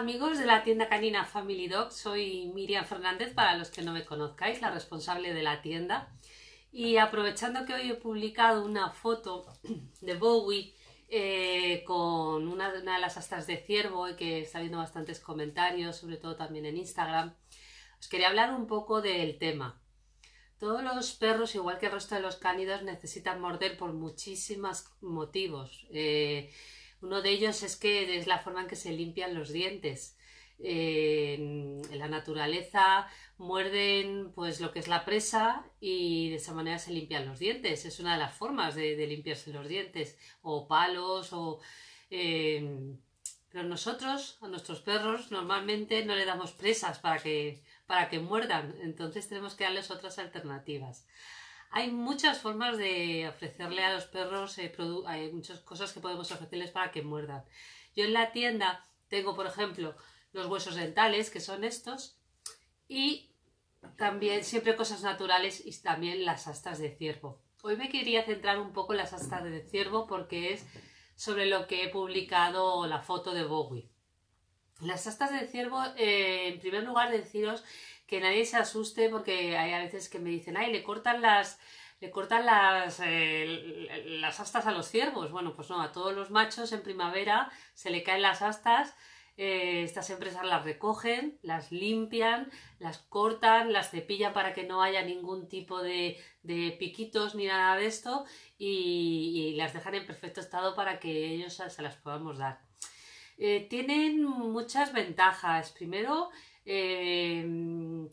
amigos de la tienda canina Family Dog, soy Miriam Fernández, para los que no me conozcáis, la responsable de la tienda. Y aprovechando que hoy he publicado una foto de Bowie eh, con una, de las astas de ciervo y que está viendo bastantes comentarios, sobre todo también en Instagram, os quería hablar un poco del tema. Todos los perros, igual que el resto de los cánidos, necesitan morder por muchísimos motivos. Eh, uno de ellos es que es la forma en que se limpian los dientes. en la naturaleza muerden pues lo que es la presa y de esa manera se limpian los dientes. Es una de las formas de, limpiarse los dientes. O palos o... Em, pero nosotros, a nuestros perros, normalmente no le damos presas para que, para que muerdan. Entonces tenemos que darles otras alternativas. Hay muchas formas de ofrecerle a los perros, eh, hay muchas cosas que podemos ofrecerles para que muerdan. Yo en la tienda tengo, por ejemplo, los huesos dentales, que son estos, y también siempre cosas naturales y también las astas de ciervo. Hoy me quería centrar un poco en las astas de ciervo porque es sobre lo que he publicado la foto de Bowie. Las astas de ciervo, eh, en primer lugar, deciros que nadie se asuste porque hay a veces que me dicen, ay, le cortan las, le cortan las, eh, las astas a los ciervos. Bueno, pues no, a todos los machos en primavera se le caen las astas. Eh, estas empresas las recogen, las limpian, las cortan, las cepillan para que no haya ningún tipo de, de piquitos ni nada de esto y, las dejan en perfecto estado para que ellos se las podamos dar. Eh, tienen muchas ventajas. Primero, Em,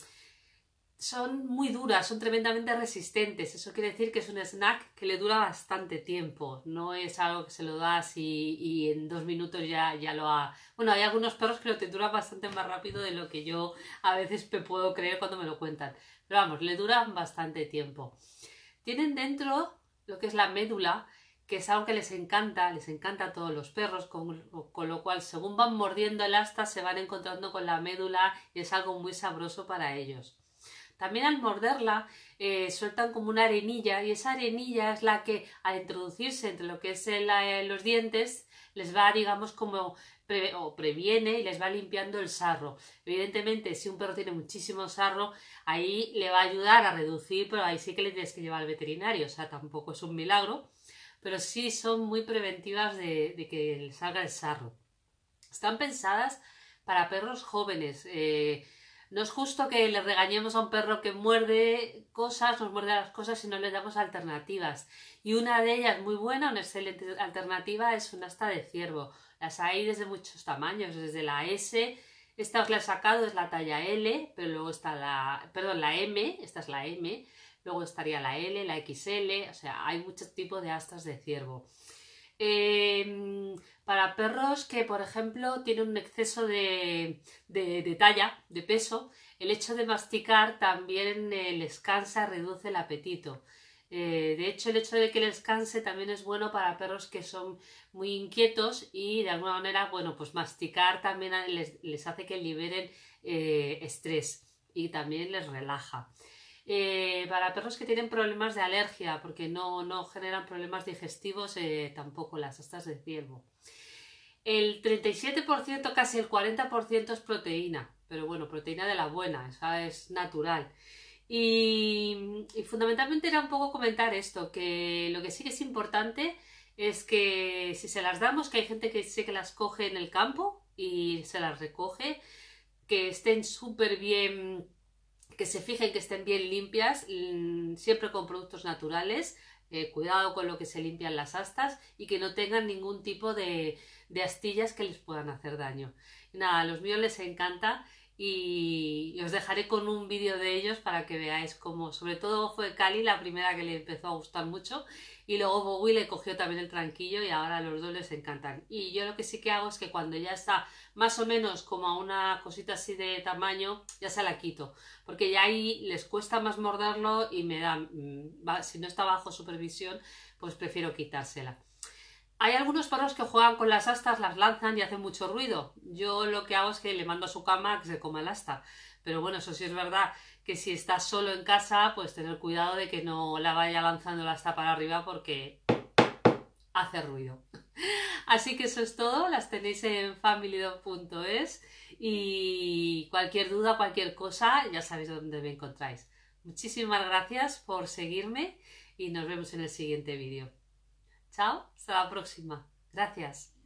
son muy duras, son tremendamente resistentes. Eso quiere decir que es un snack que le dura bastante tiempo. No es algo que se lo das y, en dos minutos ya, ya lo ha. Bueno, hay algunos perros que lo te duran bastante más rápido de lo que yo a veces me puedo creer cuando me lo cuentan. Pero vamos, le duran bastante tiempo. Tienen dentro lo que es la médula, que es algo que les encanta, les encanta a todos los perros, con, según van mordiendo el asta se van encontrando con la médula y es algo muy sabroso para ellos. También al morderla eh, sueltan como una arenilla y esa arenilla es la que al introducirse entre lo que es eh, los dientes les va digamos como previene y les va limpiando el sarro. Evidentemente si un perro tiene muchísimo sarro ahí le va a ayudar a reducir pero ahí sí que le tienes que llevar al veterinario, o sea tampoco es un milagro pero sí son muy preventivas de, de que salga el sarro. Están pensadas para perros jóvenes. Eh, no es justo que le regañemos a un perro que muerde cosas, nos muerde las cosas si no le damos alternativas. Y una de ellas muy buena, una excelente alternativa es una asta de ciervo. Las hay desde muchos tamaños, desde la S, esta os la he sacado, es la talla L, pero luego está la, perdón, la M, esta es la M, luego estaría la L, la XL, o sea, hay muchos tipos de astas de ciervo. Em, para perros que, por ejemplo, tienen un exceso de, talla, de peso, el hecho de masticar también eh, les cansa, reduce el apetito. Eh, de hecho, el hecho de que les canse también es bueno para perros que son muy inquietos y de alguna manera, bueno, pues masticar también les, hace que liberen eh, estrés y también les relaja. Eh, para perros que tienen problemas de alergia, porque no, generan problemas digestivos eh, tampoco las astas de ciervo. El 37%, casi el 40% es proteína, pero bueno, proteína de la buena, es natural. y, fundamentalmente era un poco comentar esto, que lo que sí que es importante es que si se las damos, que hay gente que sé que las coge en el campo y se las recoge, que estén súper bien que se fijen que estén bien limpias, mm, siempre con productos naturales, eh, cuidado con lo que se limpian las astas y que no tengan ningún tipo de, de astillas que les puedan hacer daño. Nada, a los míos les encanta y, os dejaré con un vídeo de ellos para que veáis cómo, sobre todo fue Cali la primera que le empezó a gustar mucho y luego Bowie le cogió también el tranquillo y ahora los dos les encantan. Y yo lo que sí que hago es que cuando ya está más o menos como a una cosita así de tamaño, ya se la quito, porque ya ahí les cuesta más morderlo y me da, mm, si no está bajo supervisión, pues prefiero quitársela. Hay algunos perros que juegan con las astas, las lanzan y hacen mucho ruido. Yo lo que hago es que le mando a su cama que se coma el asta. Pero bueno, eso sí es verdad que si estás solo en casa, pues tener cuidado de que no la vaya lanzando la asta para arriba porque hace ruido. Así que eso es todo, las tenéis en familydog.es y cualquier duda, cualquier cosa, ya sabéis dónde me encontráis. Muchísimas gracias por seguirme y nos vemos en el siguiente vídeo. Chao, hasta la próxima. Gracias.